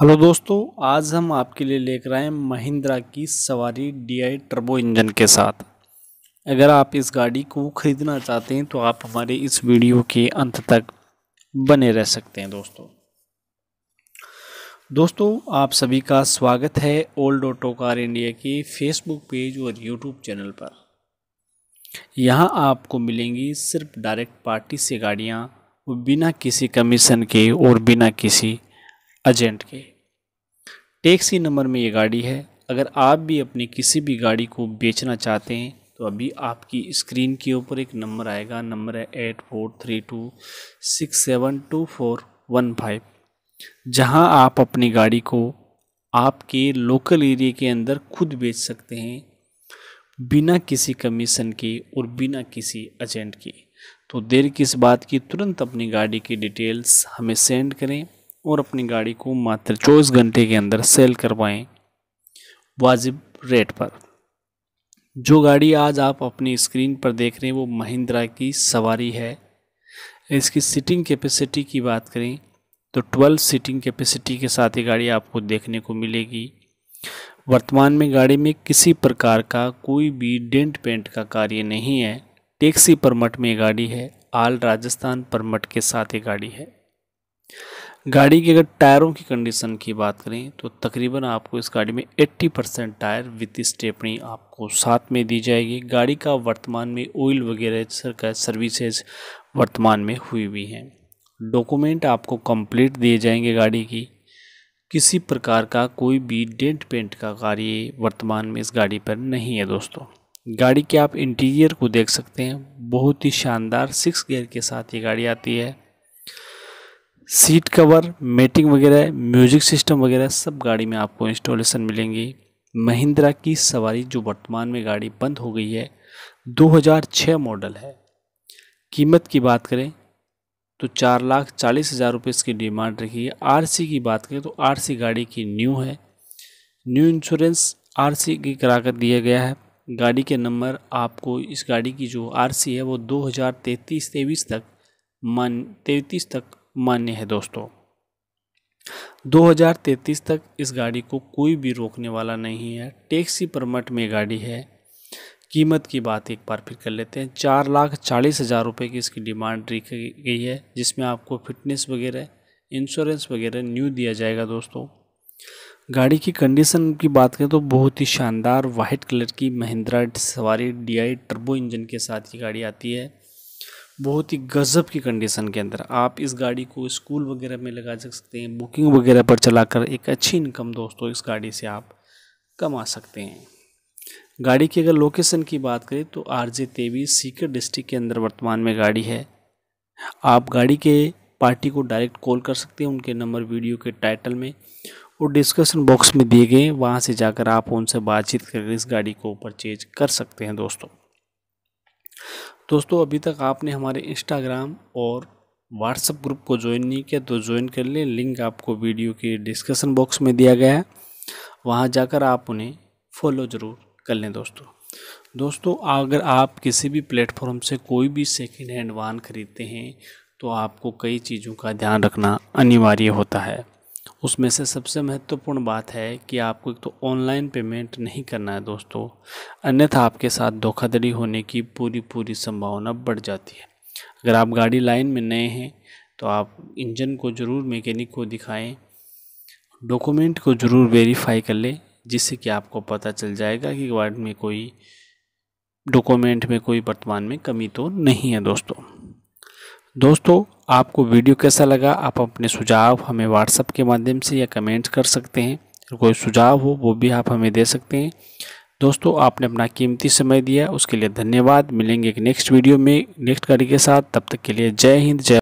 hello दोस्तों आज हम आपके लिए लेकर आए महिंद्रा की सवारी डीआई टर्बो इंजन के साथ अगर आप इस गाड़ी को ख़रीदना चाहते हैं तो आप हमारे इस वीडियो के अंत तक बने रह सकते हैं दोस्तों दोस्तों आप सभी का स्वागत है ओल्ड ऑटो कार इंडिया के फेसबुक पेज और यूट्यूब चैनल पर यहाँ आपको मिलेंगी सिर्फ डायरेक्ट पार्टी से गाड़ियाँ बिना किसी कमीशन के और बिना किसी एजेंट के टैक्सी नंबर में ये गाड़ी है अगर आप भी अपनी किसी भी गाड़ी को बेचना चाहते हैं तो अभी आपकी स्क्रीन के ऊपर एक नंबर आएगा नंबर है eight four three two six seven two four one five जहाँ आप अपनी गाड़ी को आपके लोकल एरिए के अंदर खुद बेच सकते हैं बिना किसी कमीशन के और बिना किसी एजेंट के तो देर किस बात की तुरंत अपनी गाड़ी की डिटेल्स हमें सेंड करें और अपनी गाड़ी को मात्र चौबीस घंटे के अंदर सेल करवाएं वाजिब रेट पर जो गाड़ी आज आप अपनी स्क्रीन पर देख रहे हैं वो महिंद्रा की सवारी है इसकी सीटिंग कैपेसिटी की बात करें तो 12 सीटिंग कैपेसिटी के साथ ये गाड़ी आपको देखने को मिलेगी वर्तमान में गाड़ी में किसी प्रकार का कोई भी डेंट पेंट का कार्य नहीं है टैक्सी परमट में गाड़ी है आल राजस्थान परमट के साथ ये गाड़ी है गाड़ी की अगर टायरों की कंडीशन की बात करें तो तकरीबन आपको इस गाड़ी में 80 परसेंट टायर विथ स्टेपनी आपको साथ में दी जाएगी गाड़ी का वर्तमान में ऑयल वगैरह सर का सर्विसेज वर्तमान में हुई हुई हैं डॉक्यूमेंट आपको कंप्लीट दिए जाएंगे गाड़ी की किसी प्रकार का कोई भी डेंट पेंट का कार्य वर्तमान में इस गाड़ी पर नहीं है दोस्तों गाड़ी के आप इंटीरियर को देख सकते हैं बहुत ही शानदार सिक्स गियर के साथ ये गाड़ी आती है सीट कवर मेटिंग वगैरह म्यूजिक सिस्टम वगैरह सब गाड़ी में आपको इंस्टॉलेशन मिलेंगी महिंद्रा की सवारी जो वर्तमान में गाड़ी बंद हो गई है 2006 मॉडल है कीमत की बात करें तो चार लाख चालीस हज़ार रुपये इसकी डिमांड रखी है आरसी की बात करें तो आरसी गाड़ी की न्यू है न्यू इंश्योरेंस आरसी की कराकर दिया गया है गाड़ी के नंबर आपको इस गाड़ी की जो आर है वो दो हज़ार तक मान तैतीस तक मान्य है दोस्तों 2033 तक इस गाड़ी को कोई भी रोकने वाला नहीं है टैक्सी परमट में गाड़ी है कीमत की बात एक बार फिर कर लेते हैं चार लाख चालीस हज़ार रुपये की इसकी डिमांड रखी गई है जिसमें आपको फिटनेस वगैरह इंश्योरेंस वगैरह न्यू दिया जाएगा दोस्तों गाड़ी की कंडीशन की बात करें तो बहुत ही शानदार वाइट कलर की महिंद्रा सवारी डी आई टर्बो इंजन के साथ ये गाड़ी आती है बहुत ही गज़ब की कंडीशन के अंदर आप इस गाड़ी को स्कूल वगैरह में लगा सकते हैं बुकिंग वगैरह पर चलाकर एक अच्छी इनकम दोस्तों इस गाड़ी से आप कमा सकते हैं गाड़ी की अगर लोकेशन की बात करें तो आर जे तेवी सीकर डिस्ट्रिक्ट के अंदर वर्तमान में गाड़ी है आप गाड़ी के पार्टी को डायरेक्ट कॉल कर सकते हैं उनके नंबर वीडियो के टाइटल में और डिस्कशन बॉक्स में दिए गए वहाँ से जाकर आप उनसे बातचीत करके इस गाड़ी को परचेज कर सकते हैं दोस्तों दोस्तों अभी तक आपने हमारे इंस्टाग्राम और व्हाट्सएप ग्रुप को ज्वाइन नहीं किया तो ज्वाइन कर लें लिंक आपको वीडियो के डिस्क्रिप्शन बॉक्स में दिया गया है वहाँ जाकर आप उन्हें फॉलो ज़रूर कर लें दोस्तों दोस्तों अगर आप किसी भी प्लेटफॉर्म से कोई भी सेकेंड हैंड वाहन खरीदते हैं तो आपको कई चीज़ों का ध्यान रखना अनिवार्य होता है उसमें से सबसे महत्वपूर्ण बात है कि आपको एक तो ऑनलाइन पेमेंट नहीं करना है दोस्तों अन्यथा आपके साथ धोखाधड़ी होने की पूरी पूरी संभावना बढ़ जाती है अगर आप गाड़ी लाइन में नए हैं तो आप इंजन को ज़रूर मैकेनिक को दिखाएं डॉक्यूमेंट को ज़रूर वेरीफाई कर लें जिससे कि आपको पता चल जाएगा कि गाड़ी में कोई डॉक्यूमेंट में कोई वर्तमान में कमी तो नहीं है दोस्तों दोस्तों आपको वीडियो कैसा लगा आप अपने सुझाव हमें व्हाट्सएप के माध्यम से या कमेंट कर सकते हैं कोई सुझाव हो वो भी आप हमें दे सकते हैं दोस्तों आपने अपना कीमती समय दिया उसके लिए धन्यवाद मिलेंगे एक नेक्स्ट वीडियो में नेक्स्ट गाड़ी के साथ तब तक के लिए जय हिंद जय